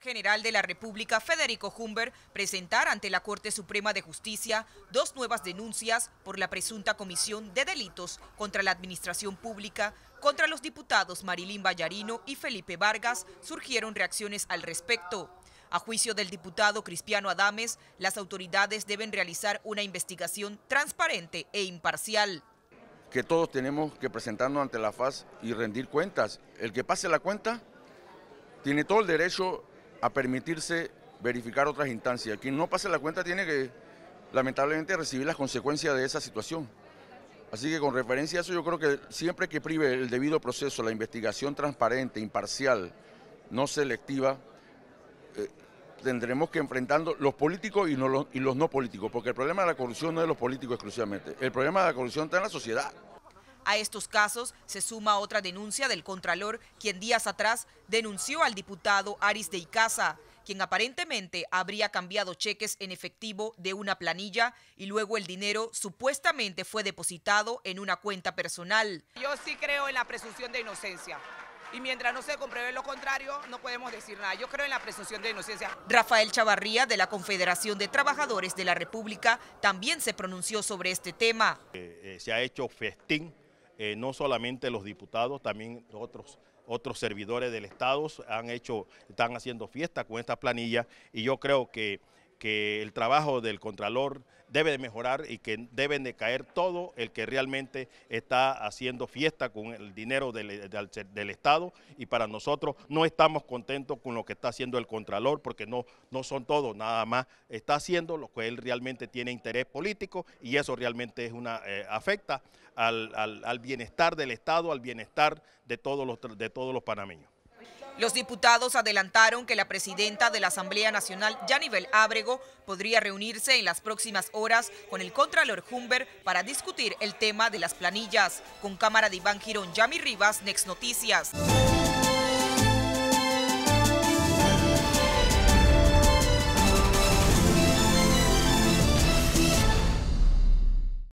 General de la República, Federico Humber, presentar ante la Corte Suprema de Justicia dos nuevas denuncias por la presunta comisión de delitos contra la administración pública, contra los diputados Marilín Vallarino y Felipe Vargas, surgieron reacciones al respecto. A juicio del diputado Cristiano Adames, las autoridades deben realizar una investigación transparente e imparcial. Que todos tenemos que presentarnos ante la FAS y rendir cuentas. El que pase la cuenta tiene todo el derecho a permitirse verificar otras instancias. Quien no pase la cuenta tiene que, lamentablemente, recibir las consecuencias de esa situación. Así que con referencia a eso, yo creo que siempre que prive el debido proceso, la investigación transparente, imparcial, no selectiva, eh, tendremos que enfrentando los políticos y, los, y los no políticos, porque el problema de la corrupción no es de los políticos exclusivamente, el problema de la corrupción está en la sociedad. A estos casos se suma otra denuncia del Contralor, quien días atrás denunció al diputado Aris de Icaza, quien aparentemente habría cambiado cheques en efectivo de una planilla y luego el dinero supuestamente fue depositado en una cuenta personal. Yo sí creo en la presunción de inocencia. Y mientras no se compruebe lo contrario, no podemos decir nada. Yo creo en la presunción de inocencia. Rafael Chavarría, de la Confederación de Trabajadores de la República, también se pronunció sobre este tema. Eh, eh, se ha hecho festín eh, no solamente los diputados, también otros otros servidores del Estado han hecho, están haciendo fiesta con esta planilla y yo creo que, que el trabajo del Contralor debe de mejorar y que deben de caer todo el que realmente está haciendo fiesta con el dinero del, Estado y para nosotros no estamos contentos con lo que está haciendo el Contralor porque no, no son todos, nada más está haciendo lo que él realmente tiene interés político y eso realmente es una eh, afecta al, al, bienestar del Estado, al bienestar de todos de todos los panameños. Los diputados adelantaron que la presidenta de la Asamblea Nacional, Yanivel Ábrego, podría reunirse en las próximas horas con el Contralor Humber para discutir el tema de las planillas. Con cámara de Iván Girón, Yami Rivas, Next Noticias.